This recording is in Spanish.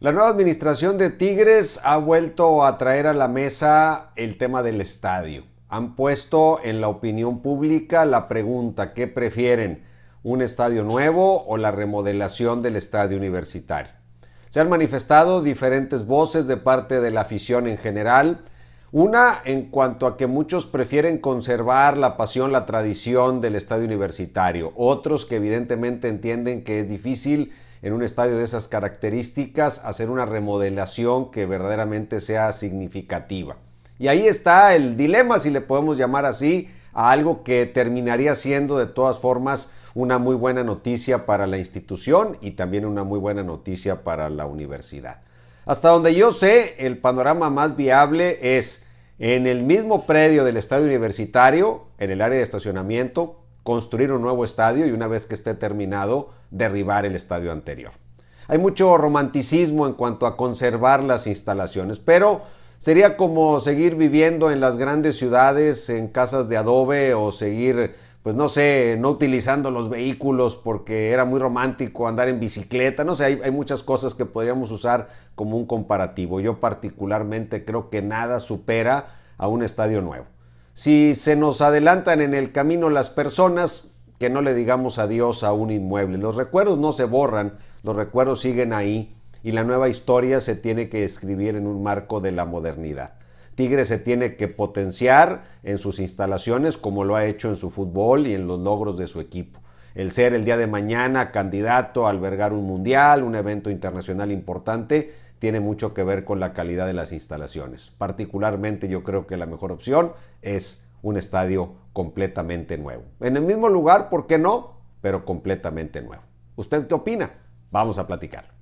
La nueva administración de Tigres ha vuelto a traer a la mesa el tema del estadio. Han puesto en la opinión pública la pregunta, ¿qué prefieren? ¿Un estadio nuevo o la remodelación del estadio universitario? Se han manifestado diferentes voces de parte de la afición en general, una en cuanto a que muchos prefieren conservar la pasión, la tradición del estadio universitario. Otros que evidentemente entienden que es difícil en un estadio de esas características hacer una remodelación que verdaderamente sea significativa. Y ahí está el dilema, si le podemos llamar así, a algo que terminaría siendo de todas formas una muy buena noticia para la institución y también una muy buena noticia para la universidad. Hasta donde yo sé, el panorama más viable es en el mismo predio del estadio universitario, en el área de estacionamiento, construir un nuevo estadio y una vez que esté terminado, derribar el estadio anterior. Hay mucho romanticismo en cuanto a conservar las instalaciones, pero sería como seguir viviendo en las grandes ciudades en casas de adobe o seguir pues no sé, no utilizando los vehículos porque era muy romántico andar en bicicleta, no sé, hay, muchas cosas que podríamos usar como un comparativo. Yo particularmente creo que nada supera a un estadio nuevo. Si se nos adelantan en el camino las personas, que no le digamos adiós a un inmueble. Los recuerdos no se borran, los recuerdos siguen ahí y la nueva historia se tiene que escribir en un marco de la modernidad. Tigre se tiene que potenciar en sus instalaciones como lo ha hecho en su fútbol y en los logros de su equipo. El ser el día de mañana candidato a albergar un mundial, un evento internacional importante, tiene mucho que ver con la calidad de las instalaciones. Particularmente yo creo que la mejor opción es un estadio completamente nuevo. En el mismo lugar, ¿por qué no? Pero completamente nuevo. ¿Usted qué opina? Vamos a platicar.